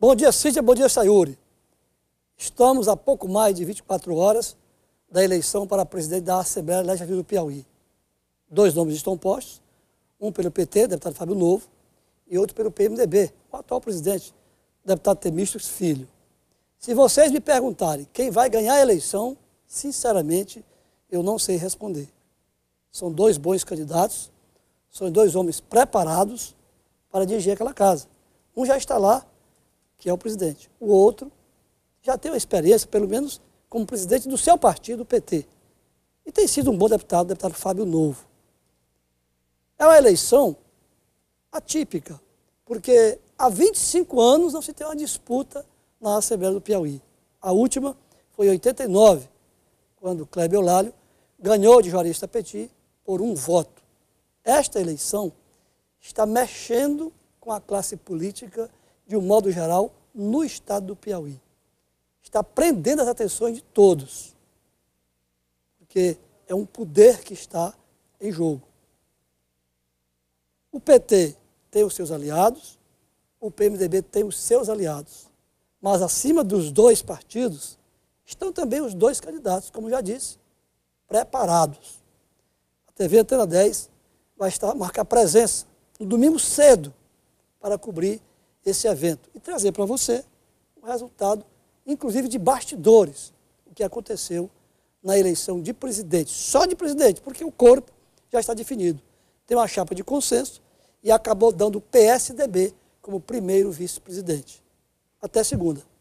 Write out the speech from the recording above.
Bom dia, Cíntia. Bom dia, Sayuri. Estamos a pouco mais de 24 horas da eleição para presidente da Assembleia Legislativa do Piauí. Dois nomes estão postos, um pelo PT, deputado Fábio Novo, e outro pelo PMDB, o atual presidente, deputado Temístocles Filho. Se vocês me perguntarem quem vai ganhar a eleição, sinceramente, eu não sei responder. São dois bons candidatos, são dois homens preparados para dirigir aquela casa. Um já está lá, que é o presidente. O outro já tem uma experiência, pelo menos como presidente do seu partido, o PT. E tem sido um bom deputado, o deputado Fábio Novo. É uma eleição atípica, porque há 25 anos não se tem uma disputa na Assembleia do Piauí. A última foi em 89, quando Kleber Eulalio ganhou de Juarista Petit por um voto. Esta eleição está mexendo com a classe política de um modo geral, no estado do Piauí. Está prendendo as atenções de todos, porque é um poder que está em jogo. O PT tem os seus aliados, o PMDB tem os seus aliados, mas acima dos dois partidos estão também os dois candidatos, como já disse, preparados. A TV Antena 10 vai estar, marcar presença no domingo cedo para cobrir esse evento e trazer para você o resultado, inclusive de bastidores, o que aconteceu na eleição de presidente, só de presidente, porque o corpo já está definido. Tem uma chapa de consenso e acabou dando o PSDB como primeiro vice-presidente. Até segunda.